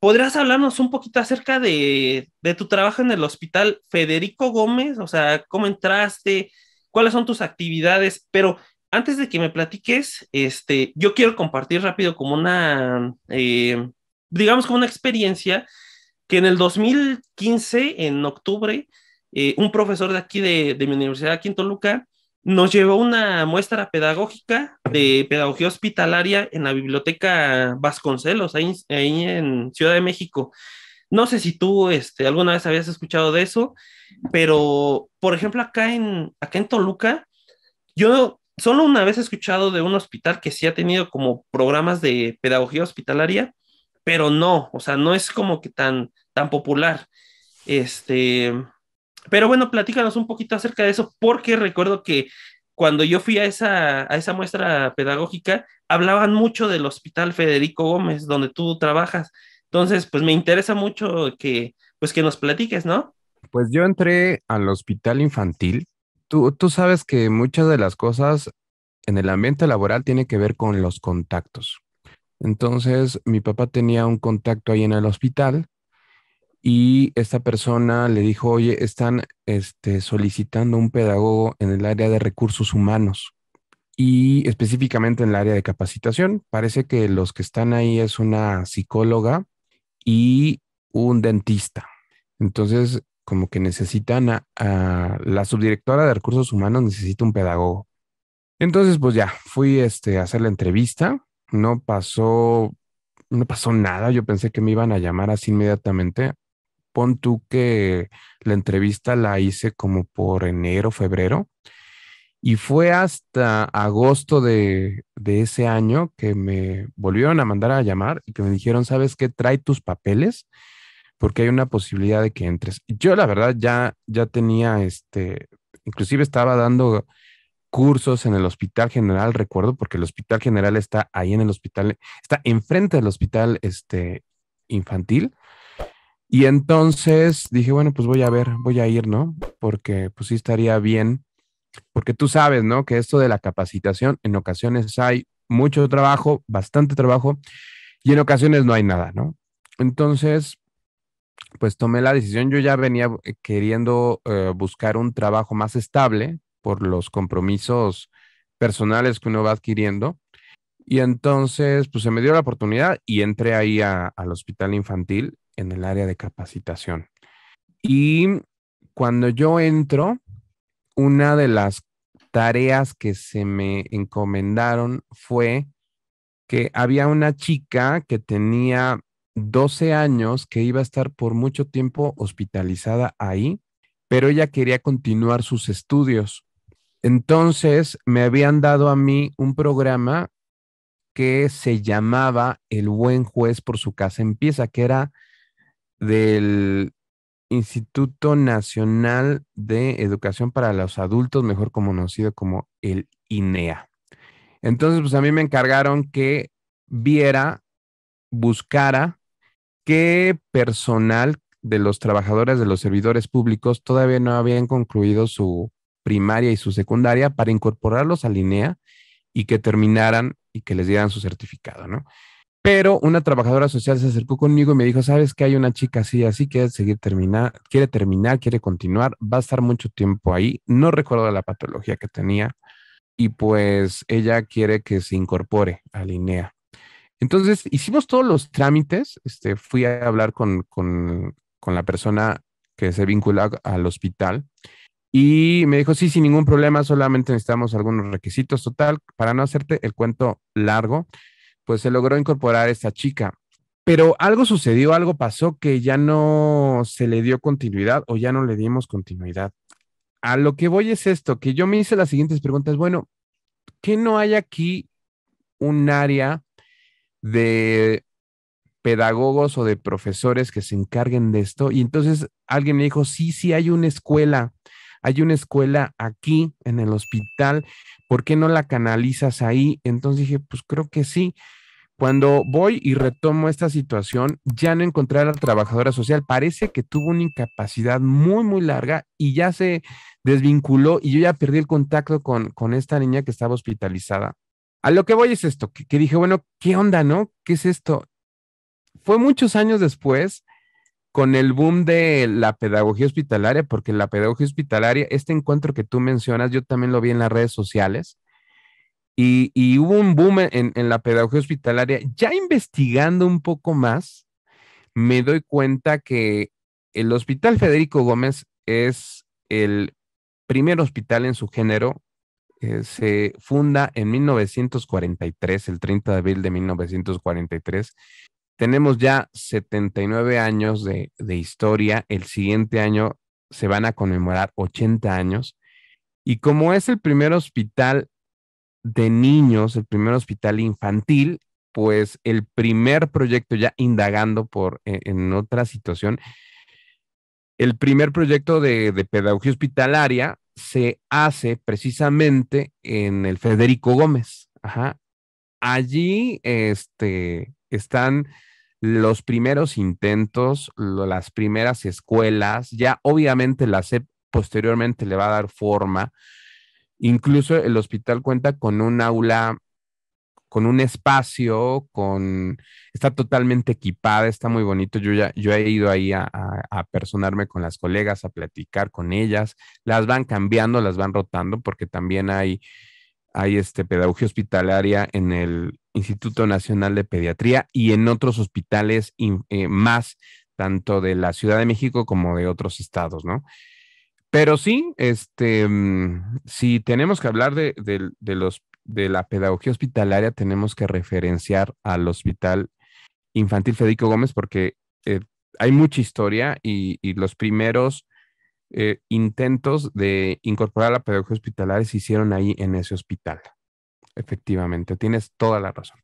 ¿Podrías hablarnos un poquito acerca de, tu trabajo en el hospital Federico Gómez? O sea, ¿cómo entraste? ¿Cuáles son tus actividades? Pero antes de que me platiques, este, yo quiero compartir rápido como una, eh, digamos, como una experiencia que en el 2015, en octubre, eh, un profesor de aquí de, de mi universidad, aquí en Toluca, nos llevó una muestra pedagógica de pedagogía hospitalaria en la biblioteca Vasconcelos, ahí, en Ciudad de México. No sé si tú este, alguna vez habías escuchado de eso, pero por ejemplo acá en, acá Toluca, yo solo una vez he escuchado de un hospital que sí ha tenido como programas de pedagogía hospitalaria, pero no, o sea, no es como que tan, tan popular. Este, pero bueno, platícanos un poquito acerca de eso, porque recuerdo que cuando yo fui a esa, a esa muestra pedagógica, hablaban mucho del Hospital Federico Gómez, donde tú trabajas. Entonces, pues me interesa mucho que, pues, que nos platiques, ¿no? Pues yo entré al hospital infantil. Tú, tú sabes que muchas de las cosas en el ambiente laboral tiene que ver con los contactos. Entonces, mi papá tenía un contacto ahí en el hospital y esta persona le dijo, oye, están este, solicitando un pedagogo en el área de recursos humanos y específicamente en el área de capacitación. Parece que los que están ahí es una psicóloga y un dentista. Entonces, como que necesitan a, la subdirectora de recursos humanos, necesita un pedagogo. Entonces, pues ya, fui este, a hacer la entrevista, no pasó, no pasó nada, yo pensé que me iban a llamar así inmediatamente, pon tú que la entrevista la hice como por enero, febrero, y fue hasta agosto de, ese año que me volvieron a mandar a llamar y que me dijeron, ¿sabes qué? Trae tus papeles porque hay una posibilidad de que entres. Yo la verdad ya, ya tenía, este, inclusive estaba dando cursos en el Hospital General, recuerdo, porque el Hospital General está ahí en el hospital, está enfrente del Hospital este, Infantil y entonces dije, bueno, pues voy a ver, voy a ir, ¿no? Porque pues sí estaría bien, porque tú sabes, ¿no? Que esto de la capacitación, en ocasiones hay mucho trabajo, bastante trabajo, y en ocasiones no hay nada, ¿no? Entonces, pues tomé la decisión, yo ya venía eh, queriendo eh, buscar un trabajo más estable por los compromisos personales que uno va adquiriendo. Y entonces, pues se me dio la oportunidad y entré ahí al hospital infantil en el área de capacitación. Y cuando yo entro, una de las tareas que se me encomendaron fue que había una chica que tenía 12 años que iba a estar por mucho tiempo hospitalizada ahí, pero ella quería continuar sus estudios. Entonces me habían dado a mí un programa que se llamaba El buen juez por su casa empieza, que era del Instituto Nacional de Educación para los Adultos, mejor conocido como el INEA. Entonces, pues a mí me encargaron que viera, buscara qué personal de los trabajadores de los servidores públicos todavía no habían concluido su primaria y su secundaria para incorporarlos al INEA y que terminaran y que les dieran su certificado, ¿no? Pero una trabajadora social se acercó conmigo y me dijo, sabes que hay una chica así, así, quiere seguir terminar, quiere terminar, quiere continuar, va a estar mucho tiempo ahí. No recuerdo la patología que tenía y pues ella quiere que se incorpore a Linea. Entonces hicimos todos los trámites, este, fui a hablar con, con la persona que se vincula al hospital y me dijo, sí, sin ningún problema, solamente necesitamos algunos requisitos total para no hacerte el cuento largo pues se logró incorporar esta chica. Pero algo sucedió, algo pasó que ya no se le dio continuidad o ya no le dimos continuidad. A lo que voy es esto, que yo me hice las siguientes preguntas. Bueno, ¿qué no hay aquí un área de pedagogos o de profesores que se encarguen de esto? Y entonces alguien me dijo, sí, sí hay una escuela hay una escuela aquí en el hospital, ¿por qué no la canalizas ahí? Entonces dije, pues creo que sí. Cuando voy y retomo esta situación, ya no encontré a la trabajadora social. Parece que tuvo una incapacidad muy, muy larga y ya se desvinculó y yo ya perdí el contacto con, con esta niña que estaba hospitalizada. A lo que voy es esto, que, que dije, bueno, ¿qué onda, no? ¿Qué es esto? Fue muchos años después con el boom de la pedagogía hospitalaria, porque la pedagogía hospitalaria, este encuentro que tú mencionas, yo también lo vi en las redes sociales, y, hubo un boom en, la pedagogía hospitalaria. Ya investigando un poco más, me doy cuenta que el Hospital Federico Gómez es el primer hospital en su género. se funda en 1943, el 30 de abril de 1943, tenemos ya 79 años de, historia. El siguiente año se van a conmemorar 80 años. Y como es el primer hospital de niños, el primer hospital infantil, pues el primer proyecto ya indagando por e, en, otra situación, el primer proyecto de, pedagogía hospitalaria se hace precisamente en el Federico Gómez. Ajá. Allí este, están los primeros intentos, las primeras escuelas, ya obviamente la SEP posteriormente le va a dar forma. Incluso el hospital cuenta con un aula, con un espacio, con está totalmente equipada, está muy bonito. Yo ya yo he ido ahí a personarme con las colegas, a platicar con ellas. Las van cambiando, las van rotando, porque también hay hay este, pedagogía hospitalaria en el Instituto Nacional de Pediatría y en otros hospitales eh, más, tanto de la Ciudad de México como de otros estados, ¿no? Pero sí, este, mm, si tenemos que hablar de, los, de la pedagogía hospitalaria, tenemos que referenciar al Hospital Infantil Federico Gómez porque eh, hay mucha historia y, y los primeros eh, intentos de incorporar la pedagogía hospitalaria se hicieron ahí en ese hospital. Efectivamente, tienes toda la razón.